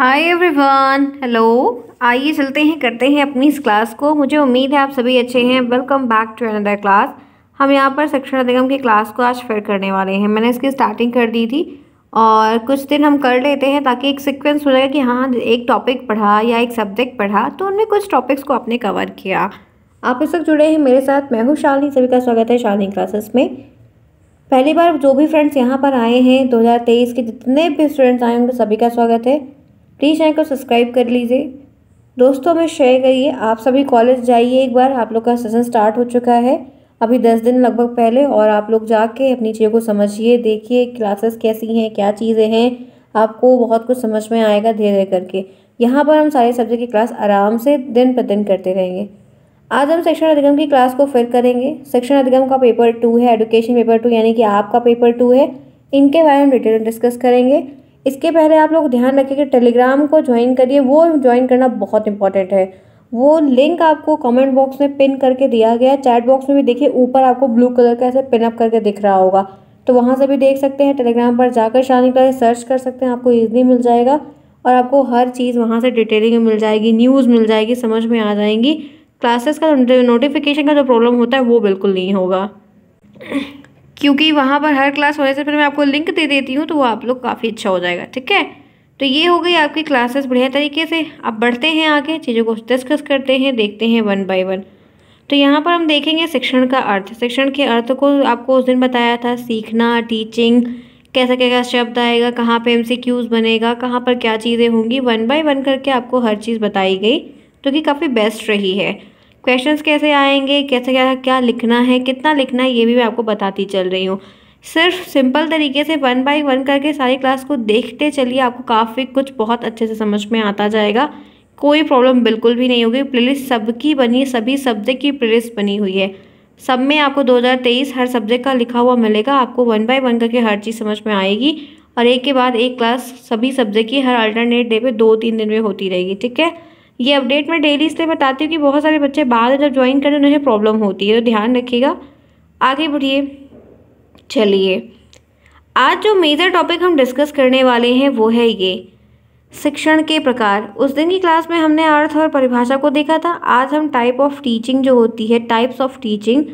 hi everyone hello आइए चलते हैं करते हैं अपनी इस क्लास को मुझे उम्मीद है आप सभी अच्छे हैं welcome back to another class हम यहाँ पर शिक्षण निगम की क्लास को आज फिर करने वाले हैं मैंने इसकी स्टार्टिंग कर दी थी और कुछ दिन हम कर लेते हैं ताकि एक सिक्वेंस हो जाएगा कि हाँ एक टॉपिक पढ़ा या एक सब्जेक्ट पढ़ा तो उनमें कुछ टॉपिक्स को आपने कवर किया आप इस वक्त जुड़े हैं मेरे साथ मैं हूँ शालनी सभी का स्वागत है शालनी क्लासेस में पहली बार जो भी फ्रेंड्स यहाँ पर आए हैं 2023 के जितने भी स्टूडेंट्स आए उनका सभी का स्वागत है प्लीज़ चैनल को सब्सक्राइब कर लीजिए दोस्तों में शेयर करिए आप सभी कॉलेज जाइए एक बार आप लोग का सेशन स्टार्ट हो चुका है अभी दस दिन लगभग पहले और आप लोग जाके अपनी चीज़ों को समझिए देखिए क्लासेस कैसी हैं क्या चीज़ें हैं आपको बहुत कुछ समझ में आएगा धीरे धीरे करके यहाँ पर हम सारे सब्जेक्ट की क्लास आराम से दिन प्रतिदिन करते रहेंगे आज हम शिक्षण अधिगम की क्लास को फिर करेंगे शिक्षण अधिगम का पेपर टू है एडुकेशन पेपर टू यानी कि आपका पेपर टू है इनके बारे में डिटेल डिस्कस करेंगे इसके पहले आप लोग ध्यान रखें कि टेलीग्राम को ज्वाइन करिए वो ज्वाइन करना बहुत इंपॉर्टेंट है वो लिंक आपको कमेंट बॉक्स में पिन करके दिया गया है चैट बॉक्स में भी देखिए ऊपर आपको ब्लू कलर का ऐसे पिन अप करके दिख रहा होगा तो वहाँ से भी देख सकते हैं टेलीग्राम पर जाकर शानी कर सर्च कर सकते हैं आपको ईजिली मिल जाएगा और आपको हर चीज़ वहाँ से डिटेलिंग मिल जाएगी न्यूज़ मिल जाएगी समझ में आ जाएंगी क्लासेस का नोटिफिकेशन का जो प्रॉब्लम होता है वो बिल्कुल नहीं होगा क्योंकि वहाँ पर हर क्लास होने से फिर मैं आपको लिंक दे देती हूँ तो वो आप लोग काफ़ी अच्छा हो जाएगा ठीक है तो ये हो गई आपकी क्लासेस बढ़िया तरीके से अब बढ़ते हैं आगे चीज़ों को डिस्कस करते हैं देखते हैं वन बाय वन तो यहाँ पर हम देखेंगे शिक्षण का अर्थ शिक्षण के अर्थ को आपको उस दिन बताया था सीखना टीचिंग कैसा क्या शब्द आएगा कहाँ पे क्यूज़ बनेगा कहाँ पर क्या चीज़ें होंगी वन बाय वन करके आपको हर चीज़ बताई गई जो तो कि काफ़ी बेस्ट रही है क्वेश्चंस कैसे आएंगे कैसे क्या क्या लिखना है कितना लिखना है ये भी मैं आपको बताती चल रही हूँ सिर्फ सिंपल तरीके से वन बाई वन करके सारी क्लास को देखते चलिए आपको काफ़ी कुछ बहुत अच्छे से समझ में आता जाएगा कोई प्रॉब्लम बिल्कुल भी नहीं होगी प्लेलिस्ट सबकी बनी सभी सब्जेक्ट की प्लेलिस्ट बनी हुई है सब में आपको 2023 हर सब्जेक्ट का लिखा हुआ मिलेगा आपको वन बाय वन करके हर चीज़ समझ में आएगी और एक के बाद एक क्लास सभी सब्जेक्ट की हर अल्टरनेट डे पे दो तीन दिन में होती रहेगी ठीक है ये अपडेट मैं डेली इसलिए बताती हूँ कि बहुत सारे बच्चे बाद जब ज्वाइन करें उन्हें प्रॉब्लम होती है तो ध्यान रखिएगा आगे बढ़िए चलिए आज जो मेजर टॉपिक हम डिस्कस करने वाले हैं वो है ये शिक्षण के प्रकार उस दिन की क्लास में हमने अर्थ और परिभाषा को देखा था आज हम टाइप ऑफ टीचिंग जो होती है टाइप्स ऑफ टीचिंग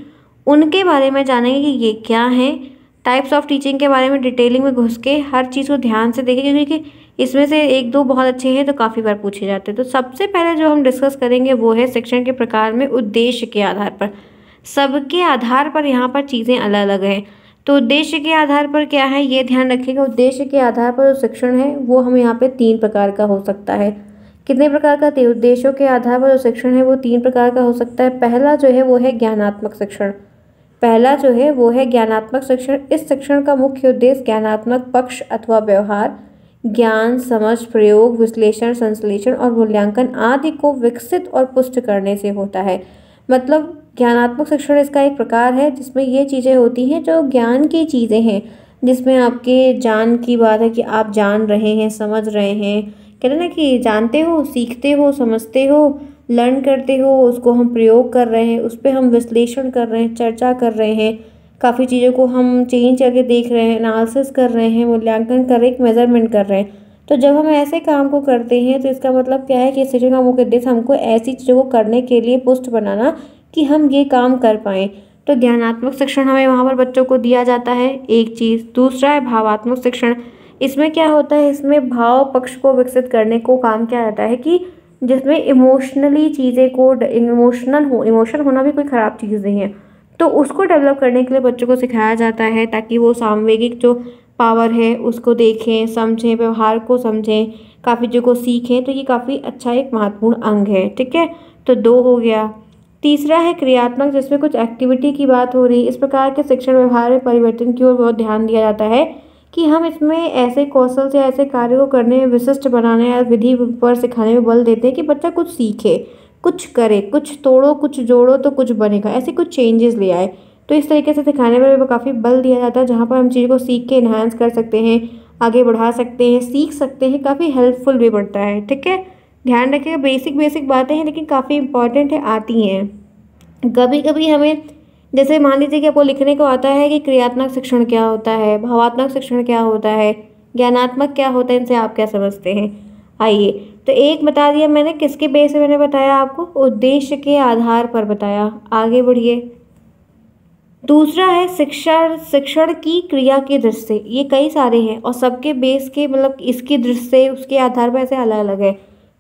उनके बारे में जानेंगे कि ये क्या हैं टाइप्स ऑफ टीचिंग के बारे में डिटेलिंग में घुस के हर चीज़ को ध्यान से देखेंगे क्योंकि इसमें से एक दो बहुत अच्छे हैं तो काफ़ी बार पूछे जाते हैं तो सबसे पहले जो हम डिस्कस करेंगे वो है शिक्षण के प्रकार में उद्देश्य के आधार पर सबके आधार पर यहाँ पर चीज़ें अलग अलग हैं तो उद्देश्य के आधार पर क्या है ये ध्यान रखिएगा उद्देश्य के आधार पर जो शिक्षण है वो हम यहाँ पर तीन प्रकार का हो सकता है कितने प्रकार का उद्देश्यों के आधार पर जो शिक्षण है वो तीन प्रकार का हो सकता है पहला जो है वो है ज्ञानात्मक शिक्षण पहला जो है वो है ज्ञानात्मक शिक्षण इस शिक्षण का मुख्य उद्देश्य ज्ञानात्मक पक्ष अथवा व्यवहार ज्ञान समझ प्रयोग विश्लेषण संश्लेषण और मूल्यांकन आदि को विकसित और पुष्ट करने से होता है मतलब ज्ञानात्मक शिक्षण इसका एक प्रकार है जिसमें ये चीज़ें होती हैं जो ज्ञान की चीज़ें हैं जिसमें आपके जान की बात है कि आप जान रहे हैं समझ रहे हैं कहते हैं ना कि जानते हो सीखते हो समझते हो लर्न करते हो उसको हम प्रयोग कर रहे हैं उस पर हम विश्लेषण कर रहे हैं चर्चा कर रहे हैं काफ़ी चीज़ों को हम चेंज करके देख रहे हैं एनालिसिस कर रहे हैं मूल्यांकन कर रहे हैं मेज़रमेंट कर रहे हैं तो जब हम ऐसे काम को करते हैं तो इसका मतलब क्या है कि सिटी का मुकदस हमको ऐसी चीज़ों को करने के लिए पुष्ट बनाना कि हम ये काम कर पाएँ तो ज्ञानात्मक शिक्षण हमें वहाँ पर बच्चों को दिया जाता है एक चीज़ दूसरा है भावात्मक शिक्षण इसमें क्या होता है इसमें भाव पक्ष को विकसित करने को काम किया जाता है कि जिसमें इमोशनली चीज़ें को इमोशनल हो इमोशन होना भी कोई ख़राब चीज़ नहीं है तो उसको डेवलप करने के लिए बच्चों को सिखाया जाता है ताकि वो सामवेगिक जो पावर है उसको देखें समझें व्यवहार को समझें काफ़ी जो को सीखें तो ये काफ़ी अच्छा एक महत्वपूर्ण अंग है ठीक है तो दो हो गया तीसरा है क्रियात्मक जिसमें कुछ एक्टिविटी की बात हो रही इस प्रकार के शिक्षण व्यवहार में परिवर्तन की ओर बहुत ध्यान दिया जाता है कि हम इसमें ऐसे कौशल से ऐसे कार्य को करने में विशिष्ट बनाने या विधि पर सिखाने में बल देते हैं कि बच्चा कुछ सीखे कुछ करे कुछ तोड़ो कुछ जोड़ो तो कुछ बनेगा ऐसे कुछ चेंजेस ले आए तो इस तरीके से सिखाने में भी काफ़ी बल दिया जाता है जहाँ पर हम चीज़ को सीख के इन्हांस कर सकते हैं आगे बढ़ा सकते हैं सीख सकते हैं काफ़ी हेल्पफुल भी बनता है ठीक है ध्यान रखिएगा बेसिक बेसिक बातें हैं लेकिन काफ़ी इंपॉर्टेंट है आती हैं कभी कभी हमें जैसे मान लीजिए कि आपको लिखने को आता है कि क्रियात्मक शिक्षण क्या होता है भावात्मक शिक्षण क्या होता है ज्ञानात्मक क्या होता है इनसे आप क्या समझते हैं आइए तो एक बता दिया मैंने किसके बेस पे मैंने बताया आपको उद्देश्य के आधार पर बताया आगे बढ़िए दूसरा है शिक्षा शिक्षण की क्रिया के दृष्टि से ये कई सारे हैं और सबके बेस के मतलब इसकी दृष्टि से उसके आधार पर ऐसे अलग अलग है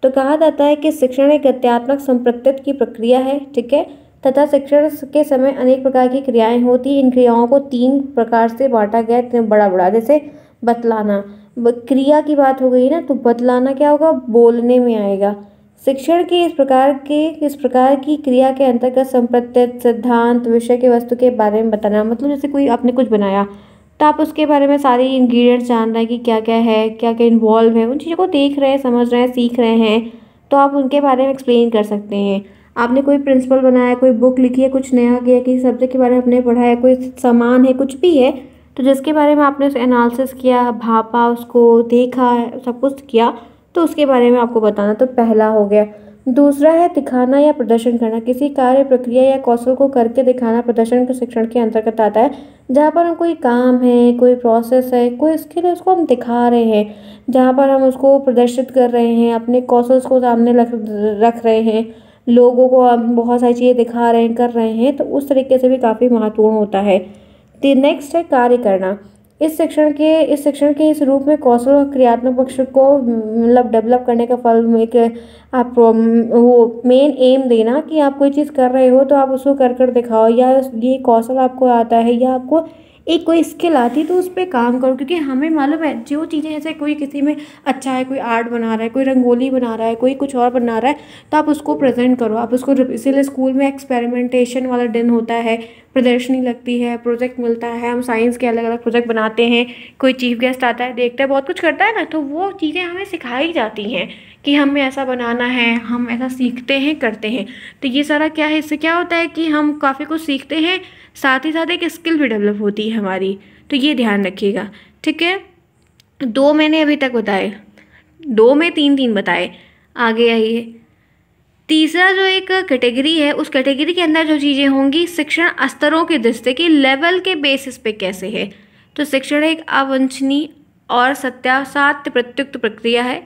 तो कहा जाता है कि शिक्षण एक गत्यात्मक संप्रतित की प्रक्रिया है ठीक है तथा शिक्षण के समय अनेक प्रकार की क्रियाएं होती हैं इन क्रियाओं को तीन प्रकार से बांटा गया इतने बड़ा बड़ा जैसे बतलाना क्रिया की बात हो गई ना तो बतलाना क्या होगा बोलने में आएगा शिक्षण के इस प्रकार के इस प्रकार की क्रिया के अंतर्गत संप्रत्य सिद्धांत विषय के वस्तु के बारे में बताना मतलब जैसे कोई आपने कुछ बनाया तो आप उसके बारे में सारे इंग्रेडिएंट्स जान रहे हैं कि क्या क्या है क्या क्या इन्वॉल्व है उन चीज़ों को देख रहे हैं समझ रहे हैं सीख रहे हैं तो आप उनके बारे में एक्सप्लेन कर सकते हैं आपने कोई प्रिंसिपल बनाया कोई बुक लिखी है कुछ नया किया किसी सब्जेक्ट के बारे में आपने पढ़ा है कोई सामान है कुछ भी है तो जिसके बारे में आपने एनालिसिस किया भापा उसको देखा सब कुछ किया तो उसके बारे में आपको बताना तो पहला हो गया दूसरा है दिखाना या प्रदर्शन करना किसी कार्य प्रक्रिया या कौशल को करके दिखाना प्रदर्शन के शिक्षण के अंतर्गत आता है जहाँ पर हम कोई काम है कोई प्रोसेस है कोई स्किल है उसको हम दिखा रहे हैं जहाँ पर हम उसको प्रदर्शित कर रहे हैं अपने कौशल्स को सामने रख रख रहे हैं लोगों को हम बहुत सारी चीज़ें दिखा रहे हैं कर रहे हैं तो उस तरीके से भी काफ़ी महत्वपूर्ण होता है दी नेक्स्ट है कार्य करना इस शिक्षण के इस शिक्षण के इस रूप में कौशल और क्रियात्मक पक्ष को मतलब डेवलप करने का फल एक आप um, वो मेन एम देना कि आप कोई चीज़ कर रहे हो तो आप उसको कर कर दिखाओ या ये कौशल आपको आता है या आपको एक कोई स्किल आती है तो उस पर काम करो क्योंकि हमें मालूम है जो चीज़ें जैसे कोई किसी में अच्छा है कोई आर्ट बना रहा है कोई रंगोली बना रहा है कोई कुछ और बना रहा है तो आप उसको प्रेजेंट करो आप उसको इसीलिए स्कूल में एक्सपेरिमेंटेशन वाला दिन होता है प्रदर्शनी लगती है प्रोजेक्ट मिलता है हम साइंस के अलग अलग प्रोजेक्ट बनाते हैं कोई चीफ गेस्ट आता है देखता है बहुत कुछ करता है ना तो वो चीज़ें हमें सिखाई जाती हैं कि हमें ऐसा बनाना है हम ऐसा सीखते हैं करते हैं तो ये सारा क्या है इससे क्या होता है कि हम काफ़ी कुछ सीखते हैं साथ ही साथ एक स्किल भी डेवलप होती है हमारी तो ये ध्यान रखिएगा ठीक है दो मैंने अभी तक बताए दो में तीन तीन बताए आगे आइए तीसरा जो एक कैटेगरी है उस कैटेगरी के अंदर जो चीज़ें होंगी शिक्षण स्तरों के दृष्टि के लेवल के बेसिस पे कैसे है तो शिक्षण एक अवंछनीय और सत्यासात प्रत्युक्त प्रक्रिया है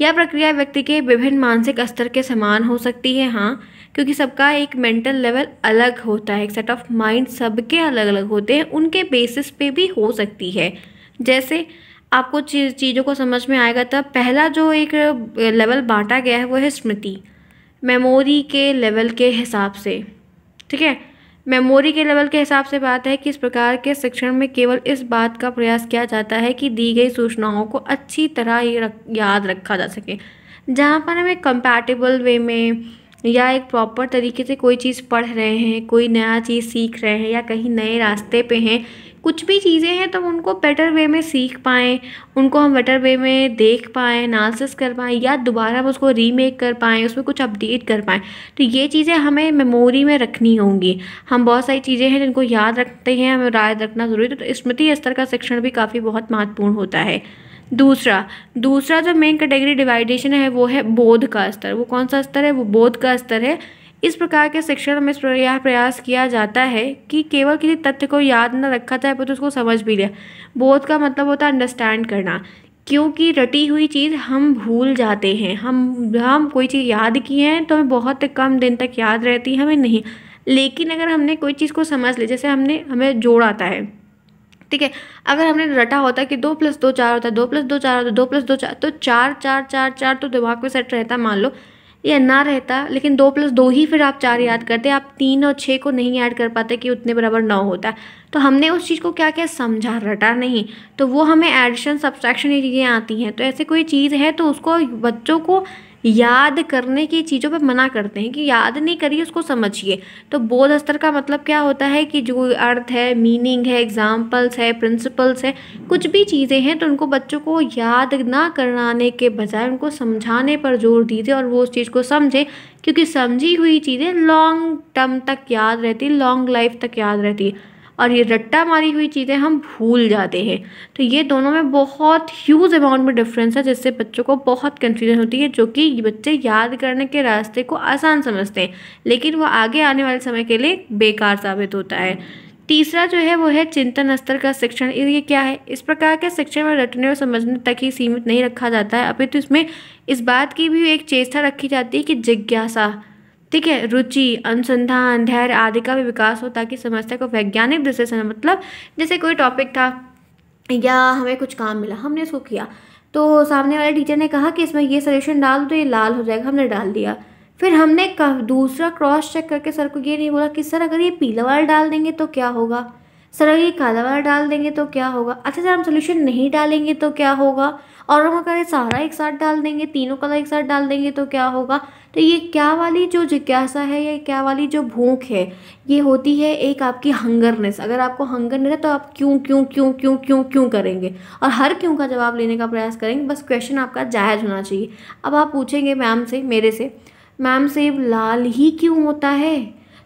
यह प्रक्रिया व्यक्ति के विभिन्न मानसिक स्तर के समान हो सकती है हाँ क्योंकि सबका एक मेंटल लेवल अलग होता है एक सेट ऑफ माइंड सबके अलग अलग होते हैं उनके बेसिस पे भी हो सकती है जैसे आपको चीज़ों को समझ में आएगा तब पहला जो एक लेवल बांटा गया है वो है स्मृति मेमोरी के लेवल के हिसाब से ठीक है मेमोरी के लेवल के हिसाब से बात है कि इस प्रकार के शिक्षण में केवल इस बात का प्रयास किया जाता है कि दी गई सूचनाओं को अच्छी तरह रख, याद रखा जा सके जहाँ पर हम एक कंपैटिबल वे में या एक प्रॉपर तरीके से कोई चीज़ पढ़ रहे हैं कोई नया चीज़ सीख रहे हैं या कहीं नए रास्ते पे हैं कुछ भी चीज़ें हैं तो हम उनको बेटर वे में सीख पाएँ उनको हम बेटर वे में देख पाएँ एनालिसिस कर पाएँ या दोबारा हम उसको रीमेक कर पाएँ उसमें कुछ अपडेट कर पाएँ तो ये चीज़ें हमें मेमोरी में रखनी होंगी हम बहुत सारी चीज़ें हैं जिनको याद रखते हैं हमें याद रखना ज़रूरी है तो स्मृति स्तर का शिक्षण भी काफ़ी बहुत महत्वपूर्ण होता है दूसरा दूसरा जो मेन कैटेगरी डिवाइडेशन है वो है बोध का स्तर वो कौन सा स्तर है वो बोध का स्तर है इस प्रकार के शिक्षण में यह प्रयास किया जाता है कि केवल किसी तथ्य को याद न रखा जाए पर तो उसको समझ भी लिया बोध का मतलब होता है अंडरस्टैंड करना क्योंकि रटी हुई चीज़ हम भूल जाते हैं हम हम कोई चीज़ याद किए हैं तो हमें बहुत कम दिन तक याद रहती है हमें नहीं लेकिन अगर हमने कोई चीज़ को समझ ली जैसे हमने हमें जोड़ आता है ठीक है अगर हमने रटा होता कि दो प्लस दो चार होता है दो प्लस दो चार होता है दो प्लस दो चार तो चार चार चार चार तो दिमाग में सेट रहता मान लो ये ना रहता लेकिन दो प्लस दो ही फिर आप चार याद करते आप तीन और छः को नहीं ऐड कर पाते कि उतने बराबर नौ होता तो हमने उस चीज़ को क्या क्या समझा रटा नहीं तो वो हमें एडिशन सब्सट्रैक्शन ये चीज़ें आती हैं तो ऐसे कोई चीज़ है तो उसको बच्चों को याद करने की चीज़ों पर मना करते हैं कि याद नहीं करिए उसको समझिए तो बोध स्तर का मतलब क्या होता है कि जो अर्थ है मीनिंग है एग्जाम्पल्स है प्रिंसिपल्स है कुछ भी चीज़ें हैं तो उनको बच्चों को याद ना कराने के बजाय उनको समझाने पर जोर दीजिए और वो उस चीज़ को समझें क्योंकि समझी हुई चीज़ें लॉन्ग टर्म तक याद रहती लॉन्ग लाइफ तक याद रहती है और ये रट्टा मारी हुई चीज़ें हम भूल जाते हैं तो ये दोनों में बहुत ह्यूज अमाउंट में डिफरेंस है जिससे बच्चों को बहुत कन्फ्यूजन होती है जो कि बच्चे याद करने के रास्ते को आसान समझते हैं लेकिन वो आगे आने वाले समय के लिए बेकार साबित होता है तीसरा जो है वो है चिंतन स्तर का शिक्षण ये क्या है इस प्रकार के शिक्षण में रटने और समझने तक ही सीमित नहीं रखा जाता है अभी तो इसमें इस बात की भी एक चेष्टा रखी जाती है कि जिज्ञासा ठीक है रुचि अनुसंधान धैर्य आदि का भी विकास हो ताकि समस्या को वैज्ञानिक दृष्टि से मतलब जैसे कोई टॉपिक था या हमें कुछ काम मिला हमने उसको किया तो सामने वाले टीचर ने कहा कि इसमें ये सजेशन डाल तो ये लाल हो जाएगा हमने डाल दिया फिर हमने दूसरा क्रॉस चेक करके सर को ये नहीं बोला कि सर अगर ये पीला वाला डाल देंगे तो क्या होगा सर अगर ये काला वाला डाल देंगे तो क्या होगा अच्छा सर हम सोल्यूशन नहीं डालेंगे तो क्या होगा और हम अगर सारा एक साथ डाल देंगे तीनों कलर एक साथ डाल देंगे तो क्या होगा तो ये क्या वाली जो जिज्ञासा है या क्या वाली जो भूख है ये होती है एक आपकी हंगरनेस अगर आपको हंगर नहीं है तो आप क्यों क्यों क्यों क्यों क्यों क्यों करेंगे और हर क्यों का जवाब लेने का प्रयास करेंगे बस क्वेश्चन आपका जायज़ होना चाहिए अब आप पूछेंगे मैम से मेरे से मैम सेब लाल ही क्यों होता है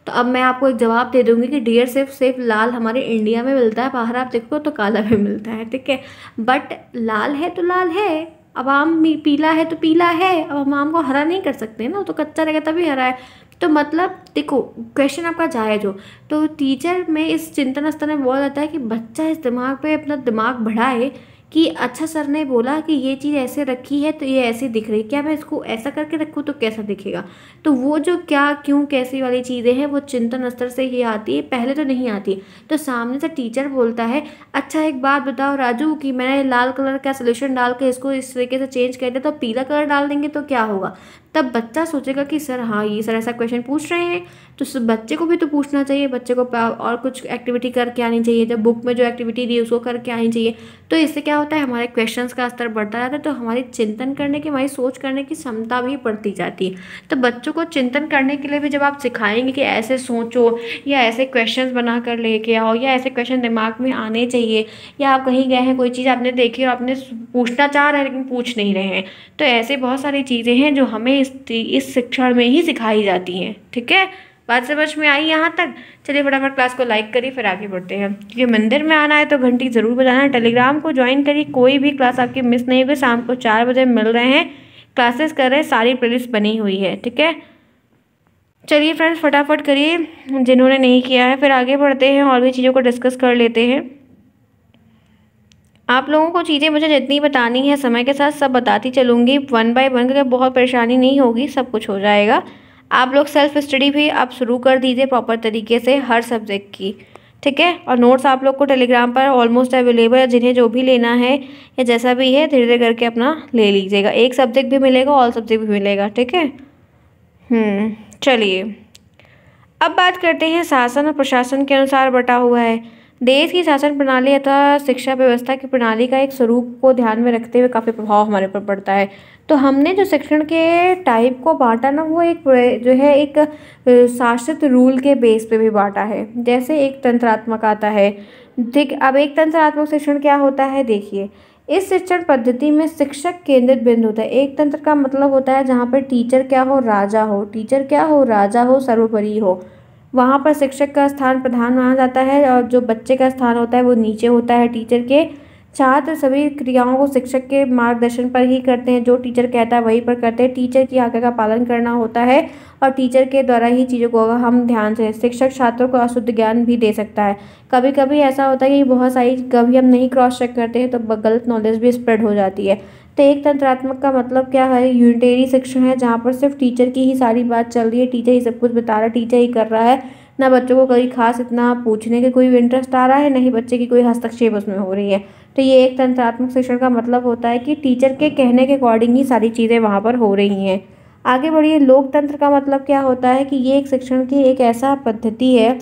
तो अब मैं आपको एक जवाब दे दूंगी कि डियर सिर्फ सिर्फ लाल हमारे इंडिया में मिलता है बाहर आप देखो तो काला भी मिलता है ठीक है बट लाल है तो लाल है अब आम पीला है तो पीला है अब हम आम को हरा नहीं कर सकते ना तो कच्चा रहेगा तभी हरा है तो मतलब देखो क्वेश्चन आपका जायज हो तो टीचर में इस चिंतन स्तर में बोला जाता है कि बच्चा इस दिमाग पे अपना दिमाग बढ़ाए कि अच्छा सर ने बोला कि ये चीज़ ऐसे रखी है तो ये ऐसे दिख रही है क्या मैं इसको ऐसा करके रखूँ तो कैसा दिखेगा तो वो जो क्या क्यों कैसी वाली चीज़ें हैं वो चिंतन स्तर से ही आती है पहले तो नहीं आती तो सामने से टीचर बोलता है अच्छा एक बात बताओ राजू कि मैंने लाल कलर का सोल्यूशन डाल के इसको इस तरीके से चेंज कर दिया तो पीला कलर डाल देंगे तो क्या होगा तब बच्चा सोचेगा कि सर हाँ ये सर ऐसा क्वेश्चन पूछ रहे हैं तो बच्चे को भी तो पूछना चाहिए बच्चे को और कुछ एक्टिविटी करके आनी चाहिए जब बुक में जो एक्टिविटी दी उसको करके आनी चाहिए तो इससे क्या होता है हमारे क्वेश्चंस का स्तर बढ़ता जाता है तो हमारी चिंतन करने की हमारी सोच करने की क्षमता भी बढ़ती जाती है तो बच्चों को चिंतन करने के लिए भी जब आप सिखाएंगे कि ऐसे सोचो या ऐसे क्वेश्चंस बना कर लेके आओ या ऐसे क्वेश्चन दिमाग में आने चाहिए या आप कहीं गए हैं कोई चीज़ आपने देखी और आपने पूछना चाह रहे हैं लेकिन पूछ नहीं रहे हैं तो ऐसे बहुत सारी चीज़ें हैं जो हमें इस इस शिक्षण में ही सिखाई जाती हैं ठीक है बात समझ में आई यहाँ तक चलिए फटाफट क्लास को लाइक करिए फिर आगे बढ़ते हैं क्योंकि मंदिर में आना है तो घंटी ज़रूर बजाना टेलीग्राम को ज्वाइन करिए कोई भी क्लास आपकी मिस नहीं होगी शाम को चार बजे मिल रहे हैं क्लासेस कर रहे हैं सारी प्लेलिस्ट बनी हुई है ठीक है चलिए फ्रेंड्स फटाफट करिए जिन्होंने नहीं किया है फिर आगे बढ़ते हैं और भी चीज़ों को डिस्कस कर लेते हैं आप लोगों को चीज़ें मुझे जितनी बतानी है समय के साथ सब बताती चलूँगी वन बाय वन करके बहुत परेशानी नहीं होगी सब कुछ हो जाएगा आप लोग सेल्फ स्टडी भी आप शुरू कर दीजिए प्रॉपर तरीके से हर सब्जेक्ट की ठीक है और नोट्स आप लोग को टेलीग्राम पर ऑलमोस्ट अवेलेबल है जिन्हें जो भी लेना है या जैसा भी है धीरे धीरे करके अपना ले लीजिएगा एक सब्जेक्ट भी मिलेगा ऑल सब्जेक्ट भी मिलेगा ठीक है हम्म, चलिए अब बात करते हैं शासन और प्रशासन के अनुसार बटा हुआ है देश की शासन प्रणाली अथवा शिक्षा व्यवस्था की प्रणाली का एक स्वरूप को ध्यान में रखते हुए काफ़ी प्रभाव हमारे ऊपर पड़ता है तो हमने जो शिक्षण के टाइप को बांटा ना वो एक जो है एक शासित रूल के बेस पे भी बांटा है जैसे एक तंत्रात्मक आता है ठीक अब एक तंत्रात्मक शिक्षण क्या होता है देखिए इस शिक्षण पद्धति में शिक्षक केंद्रित बिंदु होता है एक तंत्र का मतलब होता है जहाँ पर टीचर क्या हो राजा हो टीचर क्या हो राजा हो सर्वोपरि हो वहाँ पर शिक्षक का स्थान प्रधान माना जाता है और जो बच्चे का स्थान होता है वो नीचे होता है टीचर के छात्र सभी क्रियाओं को शिक्षक के मार्गदर्शन पर ही करते हैं जो टीचर कहता है वहीं पर करते हैं टीचर की आज्ञा का पालन करना होता है और टीचर के द्वारा ही चीज़ों को हम ध्यान से शिक्षक छात्रों को अशुद्ध ज्ञान भी दे सकता है कभी कभी ऐसा होता है कि बहुत सारी कभी हम नहीं क्रॉस चेक करते हैं तो गलत नॉलेज भी स्प्रेड हो जाती है तो एक तंत्रात्मक का मतलब क्या है यूनिटेरी शिक्षण है जहाँ पर सिर्फ टीचर की ही सारी बात चल रही है टीचर ही सब कुछ बता रहा है टीचर ही कर रहा है ना बच्चों को कोई खास इतना पूछने के कोई इंटरेस्ट आ रहा है ना ही बच्चे की कोई हस्तक्षेप उसमें हो रही है तो ये एक तंत्रात्मक शिक्षण का मतलब होता है कि टीचर के कहने के अकॉर्डिंग ही सारी चीज़ें वहाँ पर हो रही हैं आगे बढ़िए लोकतंत्र का मतलब क्या होता है कि ये एक शिक्षण की एक ऐसा पद्धति है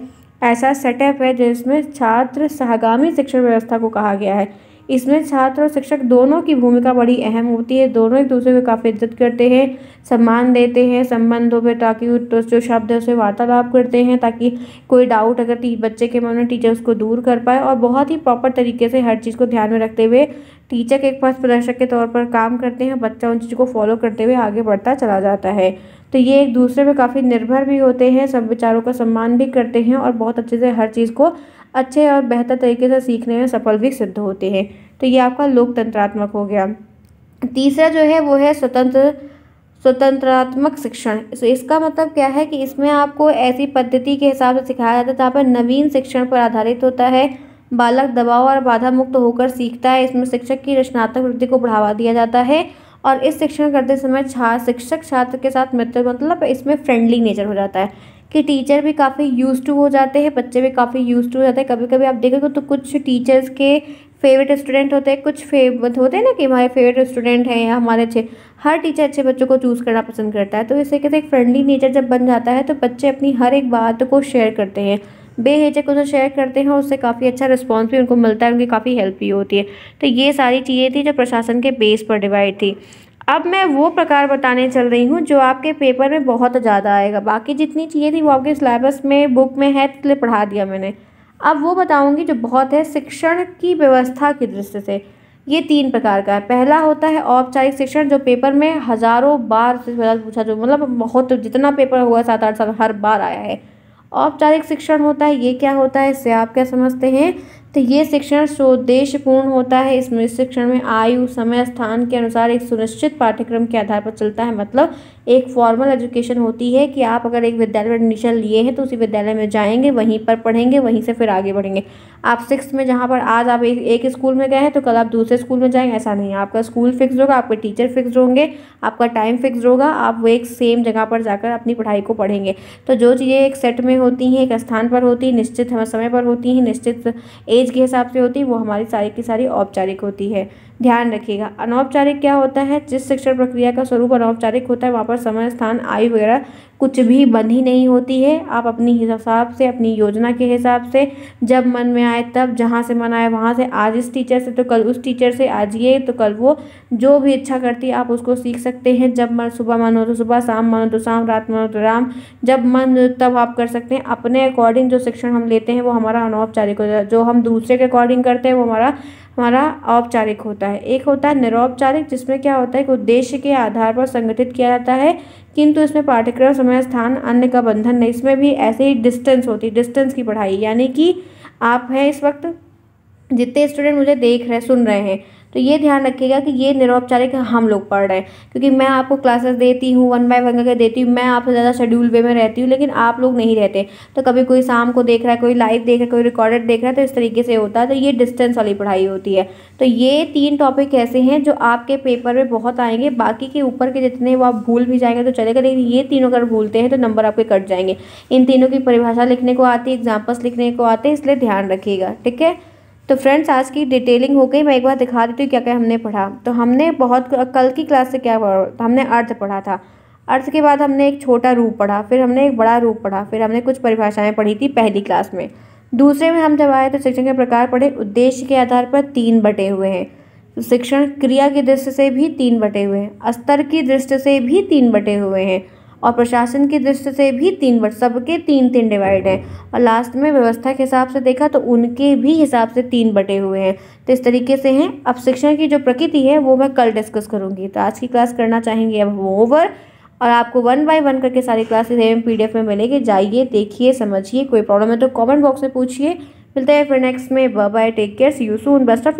ऐसा सेटअप है जिसमें छात्र सहगामी शिक्षण व्यवस्था को कहा गया है इसमें छात्र और शिक्षक दोनों की भूमिका बड़ी अहम होती है दोनों एक दूसरे को काफ़ी इज्जत करते हैं सम्मान देते हैं संबंधों पर ताकि तो जो शब्द है उसे वार्तालाप करते हैं ताकि कोई डाउट अगर बच्चे के मन में टीचर उसको दूर कर पाए और बहुत ही प्रॉपर तरीके से हर चीज़ को ध्यान में रखते हुए टीचर के एक पथ प्रदर्शक के तौर पर काम करते हैं बच्चा उन चीज़ों को फॉलो करते हुए आगे बढ़ता चला जाता है तो ये एक दूसरे पे काफ़ी निर्भर भी होते हैं सब विचारों का सम्मान भी करते हैं और बहुत अच्छे से हर चीज़ को अच्छे और बेहतर तरीके से सीखने में सफल भी सिद्ध होते हैं तो ये आपका लोकतंत्रात्मक हो गया तीसरा जो है वो है स्वतंत्र स्वतंत्रात्मक शिक्षण सो इसका मतलब क्या है कि इसमें आपको ऐसी पद्धति के हिसाब से सिखाया जाता है जहाँ पर नवीन शिक्षण पर आधारित होता है बालक दबाव और बाधा मुक्त होकर सीखता है इसमें शिक्षक की रचनात्मक वृद्धि को बढ़ावा दिया जाता है और इस शिक्षण करते समय छात्र शिक्षक छात्र के साथ मित्र मतलब इसमें फ्रेंडली नेचर हो जाता है कि टीचर भी काफ़ी यूज टू हो जाते हैं बच्चे भी काफ़ी यूज टू हो जाते हैं कभी कभी आप देखेंगे तो कुछ टीचर्स के फेवरेट स्टूडेंट होते हैं कुछ फेवरेट होते हैं ना कि हमारे फेवरेट स्टूडेंट हैं या हमारे अच्छे हर टीचर अच्छे बच्चों को चूज़ करना पसंद करता है तो इसे कहते हैं फ्रेंडली नेचर जब बन जाता है तो बच्चे अपनी हर एक बात को शेयर करते हैं बेहिचक उसे शेयर करते हैं उससे काफ़ी अच्छा रिस्पॉन्स भी उनको मिलता है उनकी काफ़ी हेल्प भी होती है तो ये सारी चीज़ें थी जो प्रशासन के बेस पर डिवाइड थी अब मैं वो प्रकार बताने चल रही हूँ जो आपके पेपर में बहुत ज़्यादा आएगा बाकी जितनी चीज़ें थी वो आपके सिलेबस में बुक में है इसलिए पढ़ा दिया मैंने अब वो बताऊँगी जो बहुत है शिक्षण की व्यवस्था की दृष्टि से ये तीन प्रकार का है पहला होता है औपचारिक शिक्षण जो पेपर में हज़ारों बार से पूछा जो मतलब बहुत जितना पेपर हुआ सात आठ साल हर बार आया है औपचारिक शिक्षण होता है ये क्या होता है इससे आप क्या समझते हैं तो ये शिक्षण स्वदेशपूर्ण होता है इसमें शिक्षण में आयु समय स्थान के अनुसार एक सुनिश्चित पाठ्यक्रम के आधार पर चलता है मतलब एक फॉर्मल एजुकेशन होती है कि आप अगर एक विद्यालय में एडमिशन लिए हैं तो उसी विद्यालय में जाएंगे वहीं पर पढ़ेंगे वहीं से फिर आगे बढ़ेंगे आप सिक्स में जहाँ पर आज आप एक, एक स्कूल में गए हैं तो कल आप दूसरे स्कूल में जाएंगे ऐसा नहीं है आपका स्कूल फिक्स होगा आपके टीचर फिक्स होंगे आपका टाइम फिक्स होगा आप वो एक सेम जगह पर जाकर अपनी पढ़ाई को पढ़ेंगे तो जो चीज़ें एक सेट में होती हैं एक स्थान पर होती हैं निश्चित समय पर होती हैं निश्चित एज एज के हिसाब से होती है वो हमारी सारी की सारी औपचारिक होती है ध्यान रखिएगा अनौपचारिक क्या होता है जिस शिक्षण प्रक्रिया का स्वरूप अनौपचारिक होता है वहाँ पर समय स्थान आयु वगैरह कुछ भी बंधी नहीं होती है आप अपनी हिसाब से अपनी योजना के हिसाब से जब मन में आए तब जहाँ से मन आए वहाँ से आज इस टीचर से तो कल उस टीचर से आज ये तो कल वो जो भी इच्छा करती है आप उसको सीख सकते हैं जब मन सुबह मन हो तो सुबह शाम मन हो तो शाम रात मन हो तो राम जब मन तब आप कर सकते हैं अपने अकॉर्डिंग जो शिक्षण हम लेते हैं वो हमारा अनौपचारिक होता है जो हम दूसरे के अकॉर्डिंग करते हैं वो हमारा हमारा औपचारिक होता है एक होता है निरौपचारिक जिसमें क्या होता है कि उद्देश्य के आधार पर संगठित किया जाता है किंतु इसमें पाठ्यक्रम समय स्थान अन्य का बंधन नहीं इसमें भी ऐसे ही डिस्टेंस होती है डिस्टेंस की पढ़ाई यानी कि आप हैं इस वक्त जितने स्टूडेंट मुझे देख रहे सुन रहे हैं तो ये ध्यान रखिएगा कि ये निरौपचारिक हम लोग पढ़ रहे हैं क्योंकि मैं आपको क्लासेस देती हूँ वन बाय वन करके देती हूँ मैं आपसे ज़्यादा शेड्यूल वे में रहती हूँ लेकिन आप लोग नहीं रहते तो कभी कोई शाम को देख रहा है कोई लाइव देख रहा है कोई रिकॉर्डेड देख रहा है तो इस तरीके से होता है तो ये डिस्टेंस वाली पढ़ाई होती है तो ये तीन टॉपिक ऐसे हैं जो आपके पेपर में बहुत आएंगे बाकी के ऊपर के जितने वो आप भूल भी जाएंगे तो चलेगा लेकिन ये तीनों अगर भूलते हैं तो नंबर आपके कट जाएंगे इन तीनों की परिभाषा लिखने को आती है एग्जाम्पल्स लिखने को आते हैं इसलिए ध्यान रखिएगा ठीक है तो फ्रेंड्स आज की डिटेलिंग हो गई मैं एक बार दिखा देती हूँ क्या क्या हमने पढ़ा तो हमने बहुत कल की क्लास से क्या पढ़ा तो हमने अर्थ पढ़ा था अर्थ के बाद हमने एक छोटा रूप पढ़ा फिर हमने एक बड़ा रूप पढ़ा फिर हमने कुछ परिभाषाएं पढ़ी थी पहली क्लास में दूसरे में हम जब आए तो शिक्षण के प्रकार पढ़े उद्देश्य के आधार पर तीन बटे हुए हैं तो शिक्षण क्रिया की दृष्टि से भी तीन बटे हुए हैं स्तर की दृष्टि से भी तीन बटे हुए हैं और प्रशासन की दृष्टि से भी तीन वर्ष सबके तीन तीन डिवाइड है और लास्ट में व्यवस्था के हिसाब से देखा तो उनके भी हिसाब से तीन बटे हुए हैं तो इस तरीके से हैं अब शिक्षण की जो प्रकृति है वो मैं कल डिस्कस करूँगी तो आज की क्लास करना चाहेंगे अब वो ओवर और आपको वन बाय वन करके सारी क्लासेस एम पी डी में मिलेगी जाइए देखिए समझिए कोई प्रॉब्लम है तो कॉमेंट बॉक्स में पूछिए मिलते हैं फिर नेक्स्ट में bye take care see you soon best of